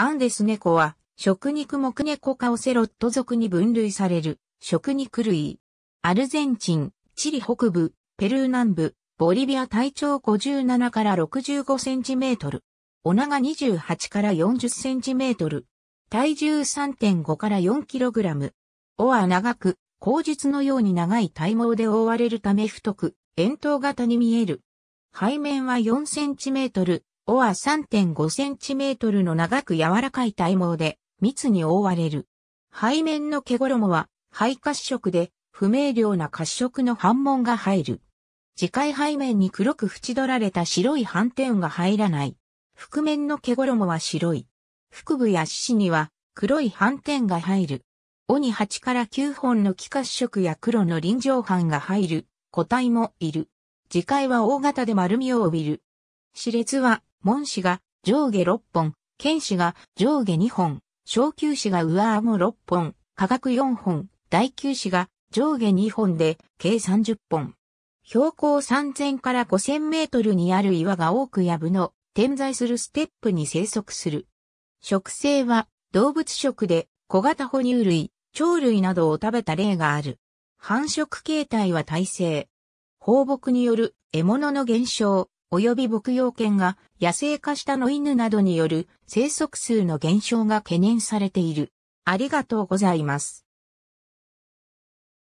アンデス猫は、食肉目猫かオセロット属に分類される、食肉類。アルゼンチン、チリ北部、ペルー南部、ボリビア体長57から65センチメートル。お長28から40センチメートル。体重3.5から4キログラム。尾は長く、口述のように長い体毛で覆われるため太く、円筒型に見える。背面は4センチメートル、尾は3 5トルの長く柔らかい体毛で密に覆われる。背面の毛衣は肺褐色で不明瞭な褐色の反紋が入る。次回背面に黒く縁取られた白い斑点が入らない。覆面の毛衣は白い。腹部や四肢には黒い斑点が入る。尾に8から9本の気褐色や黒の臨場斑が入る個体もいる。次回は大型で丸みを帯びる。歯烈は門氏が上下6本、剣歯が上下2本、小球子が上顎6本、価格4本、大球子が上下2本で計30本。標高3000から5000メートルにある岩が多く藪の点在するステップに生息する。植生は動物食で小型哺乳類、鳥類などを食べた例がある。繁殖形態は耐性。放牧による獲物の減少、及び牧羊犬が野生化したの犬などによる生息数の減少が懸念されている。ありがとうございます。